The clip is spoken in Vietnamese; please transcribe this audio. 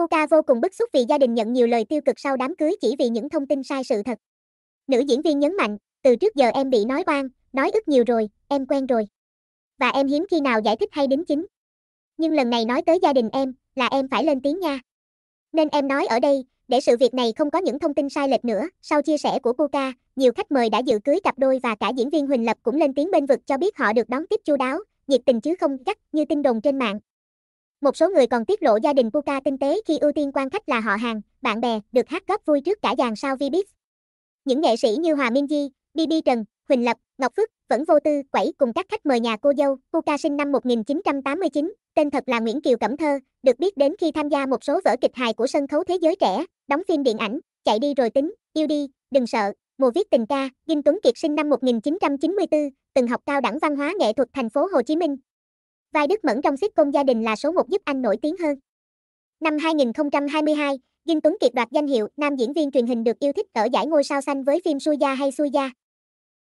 Poca vô cùng bức xúc vì gia đình nhận nhiều lời tiêu cực sau đám cưới chỉ vì những thông tin sai sự thật. Nữ diễn viên nhấn mạnh, từ trước giờ em bị nói oan, nói ức nhiều rồi, em quen rồi. Và em hiếm khi nào giải thích hay đính chính. Nhưng lần này nói tới gia đình em, là em phải lên tiếng nha. Nên em nói ở đây, để sự việc này không có những thông tin sai lệch nữa, sau chia sẻ của Poca, nhiều khách mời đã dự cưới cặp đôi và cả diễn viên Huỳnh Lập cũng lên tiếng bên vực cho biết họ được đón tiếp chu đáo, nhiệt tình chứ không chắc như tin đồn trên mạng. Một số người còn tiết lộ gia đình Puka tinh tế khi ưu tiên quan khách là họ hàng, bạn bè, được hát góp vui trước cả dàn sao Vbiz. Những nghệ sĩ như Hòa Minh Di, BB Trần, Huỳnh Lập, Ngọc Phước, vẫn vô tư quẩy cùng các khách mời nhà cô dâu. Puka sinh năm 1989, tên thật là Nguyễn Kiều Cẩm Thơ, được biết đến khi tham gia một số vở kịch hài của sân khấu thế giới trẻ, đóng phim điện ảnh, chạy đi rồi tính, yêu đi, đừng sợ, mùa viết tình ca, Đinh Tuấn Kiệt sinh năm 1994, từng học cao đẳng văn hóa nghệ thuật thành phố Hồ Chí Minh, Vai Đức Mẫn trong sitcom gia đình là số một giúp anh nổi tiếng hơn. Năm 2022, Dinh Tuấn Kiệt đoạt danh hiệu nam diễn viên truyền hình được yêu thích ở giải ngôi sao xanh với phim Suya hay Suya.